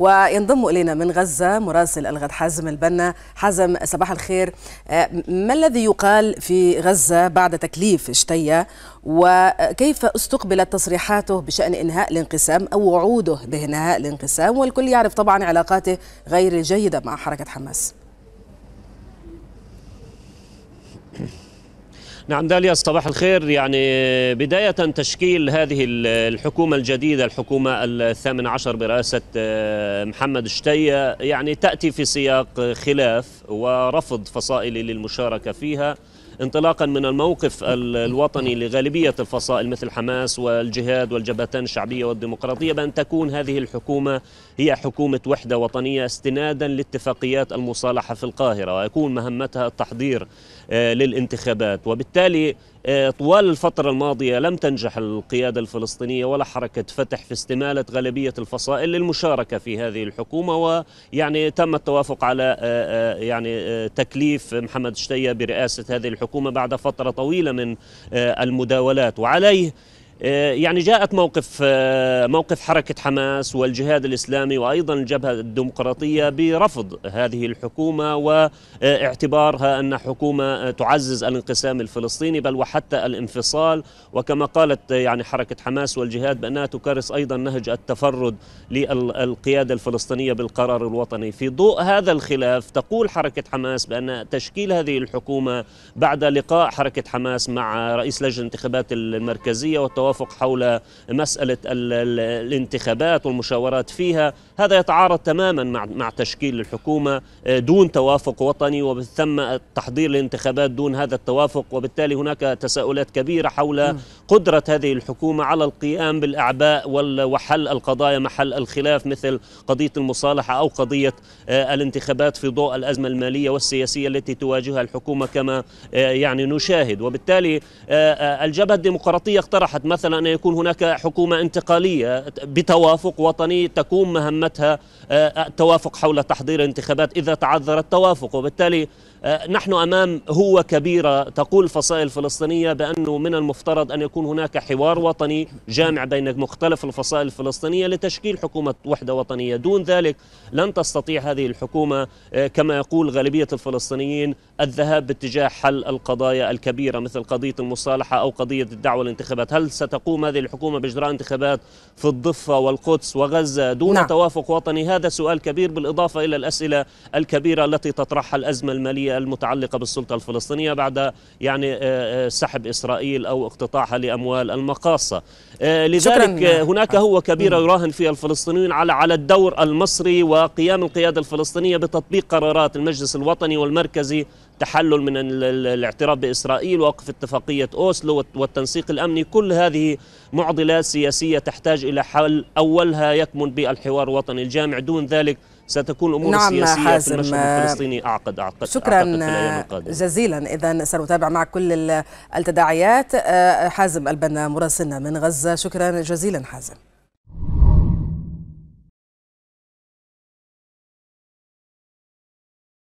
وينضم إلينا من غزة مراسل الغد حازم البنا حازم صباح الخير آه، ما الذي يقال في غزة بعد تكليف شتية وكيف استقبلت تصريحاته بشأن إنهاء الانقسام أو وعوده بإنهاء الانقسام والكل يعرف طبعا علاقاته غير الجيدة مع حركة حماس نعم داليا صباح الخير يعني بداية تشكيل هذه الحكومة الجديدة الحكومة الثامن عشر برئاسة آه، محمد شتية يعني تأتي في سياق خلاف ورفض فصائل للمشاركة فيها انطلاقا من الموقف الوطني لغالبية الفصائل مثل حماس والجهاد والجبهتان الشعبية والديمقراطية بأن تكون هذه الحكومة هي حكومة وحدة وطنية استنادا لاتفاقيات المصالحة في القاهرة ويكون مهمتها التحضير آه، للانتخابات وبالتالي آه، طوال الفترة الماضية لم تنجح القيادة الفلسطينية ولا حركة فتح في استمالة غالبية الفصائل للمشاركة في هذه الحكومة ويعني تم التوافق على آه، يعني تكليف محمد شتية برئاسة هذه الحكومة الحكومة بعد فترة طويلة من آه، المداولات وعليه آه، يعني جاءت موقف آه، موقف حركة حماس والجهاد الإسلامي وأيضا الجبهة الديمقراطية برفض هذه الحكومة واعتبارها أن حكومة تعزز الانقسام الفلسطيني بل وحتى الانفصال وكما قالت آه، يعني حركة حماس والجهاد بأنها تكرس أيضا نهج التفرد للقيادة الفلسطينية بالقرار الوطني في ضوء هذا الخلاف تقول حركة حماس بأن تشكيل هذه الحكومة بعد لقاء حركة حماس مع رئيس لجنة الانتخابات المركزية والتوافق التوافق حول مسألة الانتخابات والمشاورات فيها هذا يتعارض تماما مع, تشكيل الحكومة آه، دون توافق وطني وبثم التحضير للانتخابات دون هذا التوافق وبالتالي هناك تساؤلات كبيرة حول قدرة هذه الحكومة على القيام بالأعباء وحل القضايا محل الخلاف مثل قضية المصالحة أو قضية آه، الانتخابات في ضوء الأزمة المالية والسياسية التي تواجهها الحكومة كما آه، يعني نشاهد وبالتالي الجبهة الديمقراطية اقترحت مثلا مثلا أن يكون هناك حكومة انتقالية بتوافق وطني تكون مهمتها آه، التوافق حول تحضير انتخابات إذا تعذر التوافق وبالتالي آه، نحن أمام هو كبيرة تقول الفصائل الفلسطينية بأنه من المفترض أن يكون هناك حوار وطني جامع بين مختلف الفصائل الفلسطينية لتشكيل حكومة وحدة وطنية دون ذلك لن تستطيع هذه الحكومة آه، كما يقول غالبية الفلسطينيين الذهاب باتجاه حل القضايا الكبيرة مثل قضية المصالحة أو قضية الدعوة للانتخابات هل ست تقوم هذه الحكومة بإجراء انتخابات في الضفة والقدس وغزة دون نعم. توافق وطني هذا سؤال كبير بالإضافة إلى الأسئلة الكبيرة التي تطرحها الأزمة المالية المتعلقة بالسلطة الفلسطينية بعد يعني آه، آه، سحب إسرائيل أو اقتطاعها لأموال المقاصة آه، لذلك شكرا. هناك هو كبيرة يراهن فيها الفلسطينيون على على الدور المصري وقيام القيادة الفلسطينية بتطبيق قرارات المجلس الوطني والمركزي التحلل من الاعتراف باسرائيل ووقف اتفاقيه اوسلو والتنسيق الامني كل هذه معضلات سياسيه تحتاج الى حل اولها يكمن بالحوار الوطني الجامع دون ذلك ستكون الامور نعم السياسيه حازم. في المشهد آه، الفلسطيني اعقد اعقد شكرا آه، جزيلا اذا سنتابع مع كل التداعيات آه، حازم البنا مراسلنا من غزه شكرا جزيلا حازم